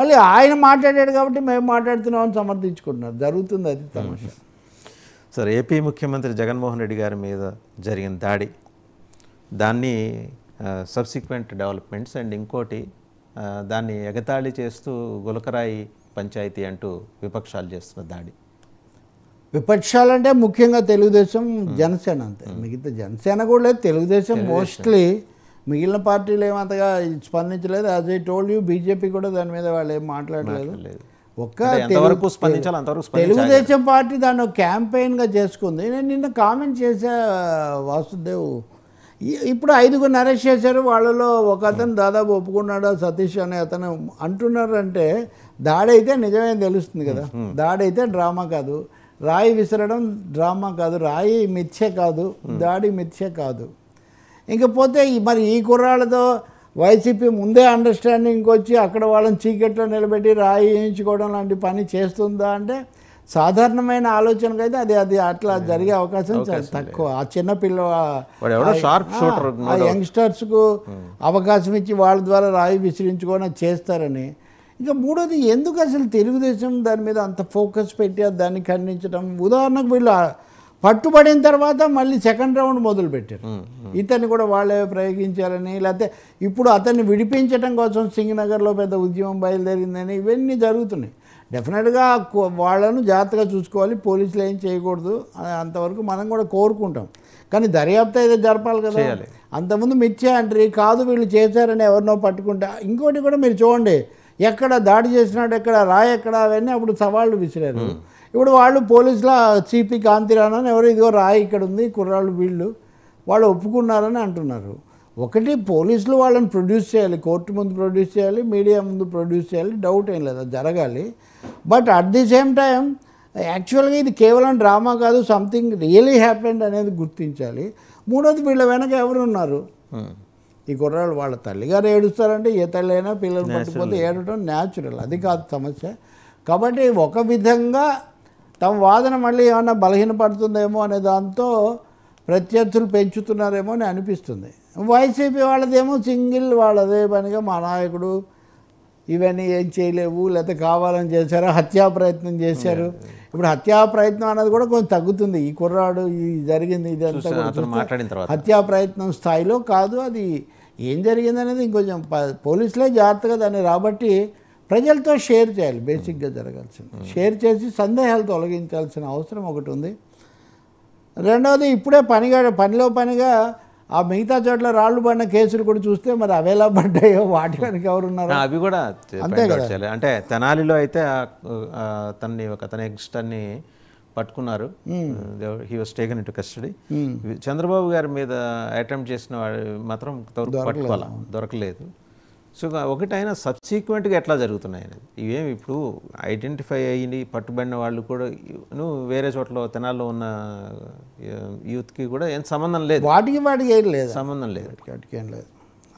మళ్ళీ ఆయన మాట్లాడాడు కాబట్టి మేము మాట్లాడుతున్నామని సమర్థించుకుంటున్నారు జరుగుతుంది అది తమాషా సార్ ఏపీ ముఖ్యమంత్రి జగన్మోహన్ రెడ్డి గారి మీద జరిగిన దాడి దాన్ని సబ్సిక్వెంట్ డెవలప్మెంట్స్ అండ్ ఇంకోటి దాన్ని ఎగతాళి చేస్తూ గులకరాయి పంచాయతీ అంటూ విపక్షాలు చేస్తున్న దాడి విపక్షాలు అంటే ముఖ్యంగా తెలుగుదేశం జనసేన అంతే మిగతా జనసేన కూడా లేదు తెలుగుదేశం మోస్ట్లీ మిగిలిన పార్టీలు ఏమంతగా స్పందించలేదు as I told you BJP కూడా దాని మీద వాళ్ళు ఏం మాట్లాడలేదు ఒక్క తెలుగు స్పందించాలి తెలుగుదేశం పార్టీ దాన్ని క్యాంపెయిన్గా చేసుకుంది నేను నిన్న కామెంట్ చేసా వాసుదేవ్ ఇప్పుడు ఐదుగురు నరేష్ చేశారు వాళ్ళలో ఒక అతను దాదాపు ఒప్పుకున్నాడు సతీష్ అనే అతను అంటున్నారంటే దాడైతే నిజమే తెలుస్తుంది కదా దాడైతే డ్రామా కాదు రాయి విసరడం డ్రామా కాదు రాయి మిథ్య కాదు దాడి మిథ్య కాదు ఇంకపోతే మరి ఈ కుర్రాళ్ళతో వైసీపీ ముందే అండర్స్టాండింగ్కి వచ్చి అక్కడ వాళ్ళని చీకట్లో నిలబెట్టి రాయి వేయించుకోవడం లాంటి పని చేస్తుందా అంటే సాధారణమైన ఆలోచనకు అయితే అది అది అట్లా జరిగే అవకాశం తక్కువ ఆ చిన్నపిల్ల ఆ యంగ్స్టర్స్కు అవకాశం ఇచ్చి వాళ్ళ ద్వారా రాయి విసిరించుకోవడం చేస్తారని ఇంకా మూడోది ఎందుకు అసలు తెలుగుదేశం దాని మీద అంత ఫోకస్ పెట్టి దాన్ని ఖండించడం ఉదాహరణకు వీళ్ళు పట్టుబడిన తర్వాత మళ్ళీ సెకండ్ రౌండ్ మొదలుపెట్టారు ఇతన్ని కూడా వాళ్ళే ప్రయోగించారని లేకపోతే ఇప్పుడు అతన్ని విడిపించడం కోసం సింగనగర్లో పెద్ద ఉద్యమం బయలుదేరిందని ఇవన్నీ జరుగుతున్నాయి డెఫినెట్గా వాళ్ళను జాగ్రత్తగా చూసుకోవాలి పోలీసులు ఏం చేయకూడదు అంతవరకు మనం కూడా కోరుకుంటాం కానీ దర్యాప్తు అయితే జరపాలి కదా అంతకుముందు మిర్చి అంటారు కాదు వీళ్ళు చేశారని ఎవరినో పట్టుకుంటా ఇంకోటి కూడా మీరు చూడండి ఎక్కడ దాడి చేసినాడు ఎక్కడ రాయ ఎక్కడ అవన్నీ అప్పుడు సవాళ్ళు విసిరారు ఇప్పుడు వాళ్ళు పోలీసుల సిపి కాంతిరానని ఎవరు ఇదిగో రాయి ఇక్కడ ఉంది కుర్రాళ్ళు వీళ్ళు వాళ్ళు ఒప్పుకున్నారని అంటున్నారు ఒకటి పోలీసులు వాళ్ళని ప్రొడ్యూస్ చేయాలి కోర్టు ముందు ప్రొడ్యూస్ చేయాలి మీడియా ముందు ప్రొడ్యూస్ చేయాలి డౌట్ ఏం లేదు జరగాలి but at the same time యాక్చువల్గా ఇది కేవలం డ్రామా కాదు సంథింగ్ రియలీ హ్యాపెండ్ అనేది గుర్తించాలి మూడోది వీళ్ళ వెనక ఎవరు ఉన్నారు hmm. ఈ కుర్రాళ్ళు వాళ్ళ తల్లిగారు ఏడుస్తారంటే ఏ తల్లి అయినా పిల్లలు పట్టుకుపోతే ఏడటం న్యాచురల్ అది కాదు సమస్య కాబట్టి ఒక విధంగా తమ వాదన మళ్ళీ ఏమైనా బలహీనపడుతుందేమో అనే దాంతో ప్రత్యర్థులు పెంచుతున్నారేమో అని అనిపిస్తుంది వైసీపీ వాళ్ళదేమో సింగిల్ వాళ్ళదే పనిగా మా నాయకుడు ఇవన్నీ ఏం చేయలేవు లేకపోతే కావాలని చేశారు హత్యా ప్రయత్నం చేశారు ఇప్పుడు హత్యా ప్రయత్నం అనేది కూడా కొంచెం తగ్గుతుంది ఈ కుర్రాడు ఈ జరిగింది ఇదంతా హత్యా ప్రయత్నం స్థాయిలో కాదు అది ఏం జరిగిందనేది ఇంకొంచెం పోలీసులే జాగ్రత్తగా దాన్ని రాబట్టి ప్రజలతో షేర్ చేయాలి బేసిక్గా జరగాల్సింది షేర్ చేసి సందేహాలు తొలగించాల్సిన అవసరం ఒకటి ఉంది రెండవది ఇప్పుడే పనిగా పనిలో పనిగా ఆ మిగతా చోట్ల రాళ్ళు పడిన కేసులు కూడా చూస్తే మరి అవేలా పడ్డాయో వాటి వెనక ఎవరున్నారు అవి కూడా అంతే అంటే తెనాలిలో అయితే తనని ఒక తన ఎగ్స్టర్ని పట్టుకున్నారు he was taken into custody Chandrababu గారి మీద అటెంప్ట్ చేసిన వాడు మాత్రం పట్టుకోవాలి దొరకలేదు సో ఒకటి సబ్సీక్వెంట్గా ఎట్లా జరుగుతున్నాయి అనేది ఇవేమి ఇప్పుడు ఐడెంటిఫై అయ్యి పట్టుబడిన వాళ్ళు కూడా నువ్వు వేరే చోట్ల తినాల్లో ఉన్న యూత్కి కూడా ఏం సంబంధం లేదు వాటికి వాటికి ఏం లేదు సంబంధం లేదు వాటికి ఏం లేదు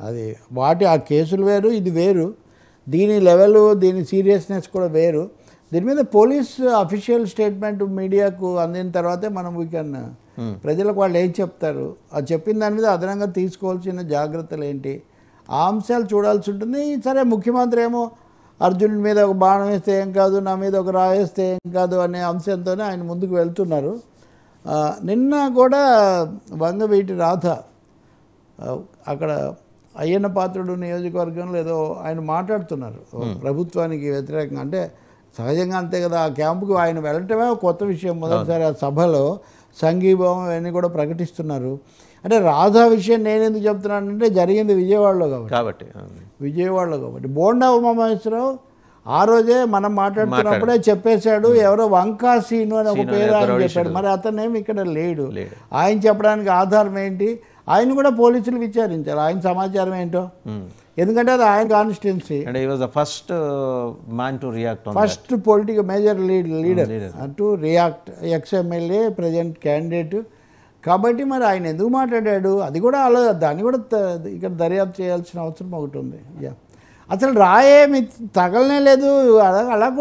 అది వాటి ఆ కేసులు వేరు ఇది వేరు దీని లెవెల్ దీని సీరియస్నెస్ కూడా వేరు దీని మీద పోలీస్ అఫీషియల్ స్టేట్మెంట్ మీడియాకు అందిన తర్వాతే మనం వీ కెన్ hmm. ప్రజలకు వాళ్ళు ఏం చెప్తారు అది చెప్పిన దాని మీద అదనంగా తీసుకోవాల్సిన జాగ్రత్తలు ఏంటి ఆ అంశాలు చూడాల్సి ఉంటుంది సరే ముఖ్యమంత్రి ఏమో అర్జున్ మీద ఒక బాణం వేస్తే ఏం కాదు నా మీద ఒక రాయేస్తే ఏం కాదు అనే అంశంతోనే ఆయన ముందుకు వెళ్తున్నారు నిన్న కూడా వంగవీటి రాధ అక్కడ అయ్యన్న పాత్రుడు నియోజకవర్గంలో ఏదో ఆయన మాట్లాడుతున్నారు hmm. ప్రభుత్వానికి వ్యతిరేకంగా అంటే సహజంగా అంతే కదా ఆ క్యాంపుకి ఆయన వెళ్ళటమే కొత్త విషయం మొదటిసారి ఆ సభలో సంఘీభావం అవన్నీ కూడా ప్రకటిస్తున్నారు అంటే రాధా విషయం నేను ఎందుకు చెప్తున్నానంటే జరిగింది విజయవాడలో కాబట్టి కాబట్టి విజయవాడలో కాబట్టి బోండా ఉమామహేశ్వరరావు ఆ రోజే మనం మాట్లాడుతున్నప్పుడే చెప్పేశాడు ఎవరో వంకా సీను అని ఒక పేరు ఆయన చెప్పాడు మరి ఏమి ఇక్కడ లేడు ఆయన చెప్పడానికి ఆధారం ఏంటి ఆయన కూడా పోలీసులు విచారించారు ఆయన సమాచారం ఏంటో ఎందుకంటే అది ఆయన constituency and the first man to react first political major leader leader to react ex MLA present candidate కాబట్టి మరి ఆయన ఎందుకు మాట్లాడాడు అది కూడా అలా దాన్ని కూడా ఇక్కడ దర్యాప్తు చేయాల్సిన అవసరం ఒకటి ఉంది యా అసలు రాయేమి తగలనే లేదు అలా